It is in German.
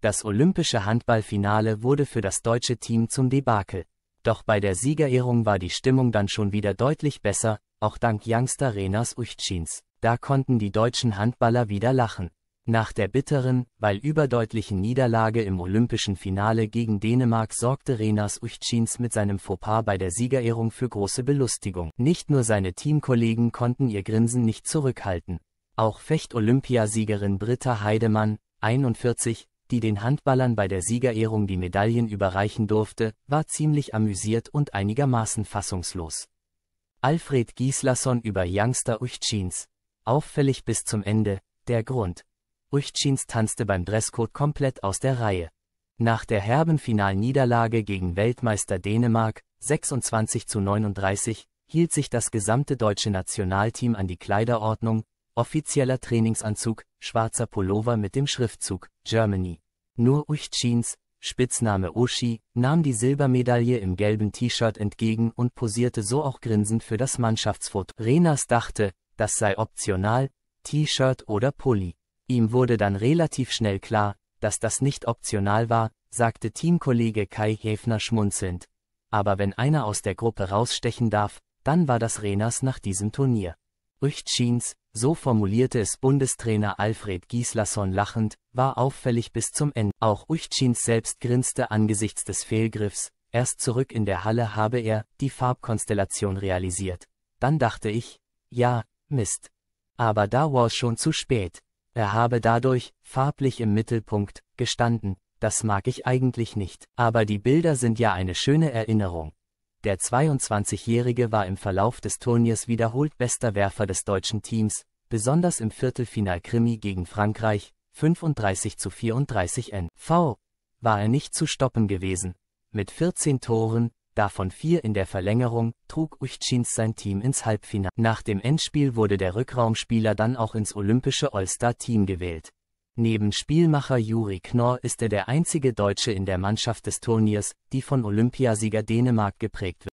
Das olympische Handballfinale wurde für das deutsche Team zum Debakel. Doch bei der Siegerehrung war die Stimmung dann schon wieder deutlich besser, auch dank Youngster Renas Uchtschins. Da konnten die deutschen Handballer wieder lachen. Nach der bitteren, weil überdeutlichen Niederlage im olympischen Finale gegen Dänemark sorgte Renas Uchtschins mit seinem Fauxpas bei der Siegerehrung für große Belustigung. Nicht nur seine Teamkollegen konnten ihr Grinsen nicht zurückhalten. Auch Fecht-Olympiasiegerin Britta Heidemann, 41, die den Handballern bei der Siegerehrung die Medaillen überreichen durfte, war ziemlich amüsiert und einigermaßen fassungslos. Alfred Gislason über Youngster Uchtschins. Auffällig bis zum Ende, der Grund. Uchtschins tanzte beim Dresscode komplett aus der Reihe. Nach der herben Finalniederlage gegen Weltmeister Dänemark, 26 zu 39, hielt sich das gesamte deutsche Nationalteam an die Kleiderordnung, offizieller Trainingsanzug, schwarzer Pullover mit dem Schriftzug Germany. Nur Uchtschins, Spitzname Uschi, nahm die Silbermedaille im gelben T-Shirt entgegen und posierte so auch grinsend für das Mannschaftsfoto. Renas dachte, das sei optional, T-Shirt oder Pulli. Ihm wurde dann relativ schnell klar, dass das nicht optional war, sagte Teamkollege Kai Häfner schmunzelnd. Aber wenn einer aus der Gruppe rausstechen darf, dann war das Renas nach diesem Turnier. Uchtschins, so formulierte es Bundestrainer Alfred Gislason lachend, war auffällig bis zum Ende. Auch Uchtschins selbst grinste angesichts des Fehlgriffs, erst zurück in der Halle habe er die Farbkonstellation realisiert. Dann dachte ich, ja, Mist. Aber da war es schon zu spät. Er habe dadurch, farblich im Mittelpunkt, gestanden, das mag ich eigentlich nicht. Aber die Bilder sind ja eine schöne Erinnerung. Der 22-Jährige war im Verlauf des Turniers wiederholt bester Werfer des deutschen Teams, besonders im Viertelfinal-Krimi gegen Frankreich, 35 zu 34 NV, war er nicht zu stoppen gewesen. Mit 14 Toren, davon vier in der Verlängerung, trug Uchtschins sein Team ins Halbfinale. Nach dem Endspiel wurde der Rückraumspieler dann auch ins olympische All-Star-Team gewählt. Neben Spielmacher Juri Knorr ist er der einzige Deutsche in der Mannschaft des Turniers, die von Olympiasieger Dänemark geprägt wird.